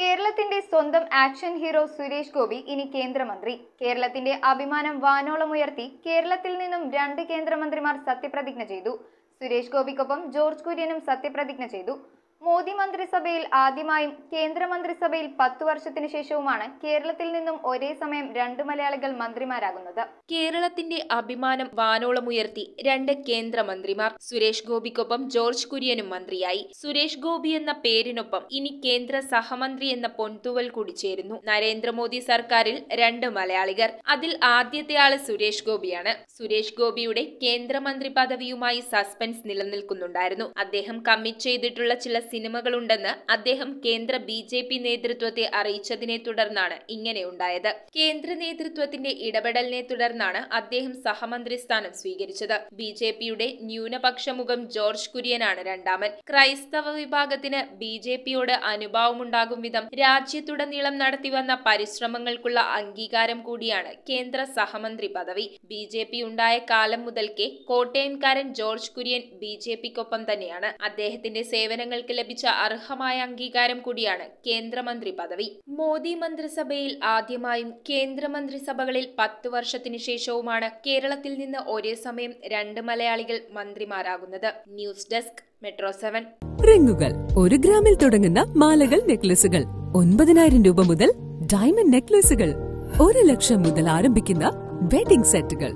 കേരളത്തിന്റെ സ്വന്തം action hero Suresh Gopi ഇനി കേന്ദ്രമന്ത്രി കേരളത്തിന്റെ അഭിമാനം വാനോളം ഉയർത്തി കേരളത്തിൽ നിന്നും രണ്ട് കേന്ദ്രമന്ത്രിമാർ സത്യപ്രതിജ്ഞ ചെയ്തു സുരേഷ് ഗോപിക്കൊപ്പം ജോർജ് കുര്യനും സത്യപ്രതിജ്ഞ ചെയ്തു മോദി മന്ത്രിസഭയിൽ ആദ്യമായും കേന്ദ്രമന്ത്രിസഭയിൽ പത്തു വർഷത്തിനു ശേഷവുമാണ് കേരളത്തിൽ നിന്നും ഒരേ സമയം രണ്ട് മലയാളികൾ മന്ത്രിമാരാകുന്നത് കേരളത്തിന്റെ അഭിമാനം വാനോളം ഉയർത്തി രണ്ട് കേന്ദ്രമന്ത്രിമാർ സുരേഷ് ഗോപിക്കൊപ്പം ജോർജ് കുര്യനും മന്ത്രിയായി സുരേഷ് ഗോപി എന്ന പേരിനൊപ്പം ഇനി കേന്ദ്ര സഹമന്ത്രി എന്ന പൊൻതുവൽ കൂടി ചേരുന്നു നരേന്ദ്രമോദി സർക്കാരിൽ രണ്ട് മലയാളികർ അതിൽ ആദ്യത്തെ ആള് സുരേഷ് ഗോപിയാണ് സുരേഷ് ഗോപിയുടെ കേന്ദ്രമന്ത്രി പദവിയുമായി സസ്പെൻസ് നിലനിൽക്കുന്നുണ്ടായിരുന്നു അദ്ദേഹം കമ്മിറ്റ് ചെയ്തിട്ടുള്ള ചില സിനിമകളുണ്ടെന്ന് അദ്ദേഹം കേന്ദ്ര ബി ജെ പി നേതൃത്വത്തെ അറിയിച്ചതിനെ തുടർന്നാണ് ഇങ്ങനെയുണ്ടായത് കേന്ദ്ര നേതൃത്വത്തിന്റെ ഇടപെടലിനെ തുടർന്നാണ് അദ്ദേഹം സഹമന്ത്രി സ്ഥാനം സ്വീകരിച്ചത് ബി ജെ പിയുടെ ന്യൂനപക്ഷ മുഖം ജോർജ് കുര്യനാണ് രണ്ടാമൻ ക്രൈസ്തവ വിഭാഗത്തിന് ബി ജെ പിയോട് അനുഭാവമുണ്ടാകും വിധം രാജ്യത്തുടനീളം നടത്തിവന്ന പരിശ്രമങ്ങൾക്കുള്ള അംഗീകാരം കൂടിയാണ് കേന്ദ്ര സഹമന്ത്രി പദവി ബി ജെ പി ഉണ്ടായ കാലം മുതൽക്കേ കോട്ടയംകാരൻ ജോർജ് കുര്യൻ ബി ജെ പിക്കൊപ്പം തന്നെയാണ് അദ്ദേഹത്തിന്റെ സേവനങ്ങൾക്ക് ലഭിച്ച അർഹമായ അംഗീകാരം കൂടിയാണ് കേന്ദ്രമന്ത്രി പദവി മോദി മന്ത്രിസഭയിൽ ആദ്യമായും കേന്ദ്രമന്ത്രിസഭകളിൽ പത്ത് വർഷത്തിനു ശേഷവുമാണ് കേരളത്തിൽ നിന്ന് ഒരേ സമയം രണ്ട് മലയാളികൾ മന്ത്രിമാരാകുന്നത് ന്യൂസ് ഡെസ്ക് മെട്രോ സെവൻ റിങ്ങുകൾ ഒരു ഗ്രാമിൽ തുടങ്ങുന്ന മാലകൾ നെക്ലസുകൾ ഒൻപതിനായിരം രൂപ മുതൽ ഡയമണ്ട് നെക്ലസുകൾ ഒരു ലക്ഷം മുതൽ ആരംഭിക്കുന്ന വെഡിംഗ് സെറ്റുകൾ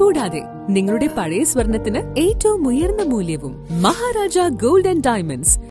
കൂടാതെ നിങ്ങളുടെ പഴയ സ്വർണത്തിന് ഏറ്റവും ഉയർന്ന മൂല്യവും മഹാരാജ ഗോൾഡ് ആൻഡ് ഡയമണ്ട്സ്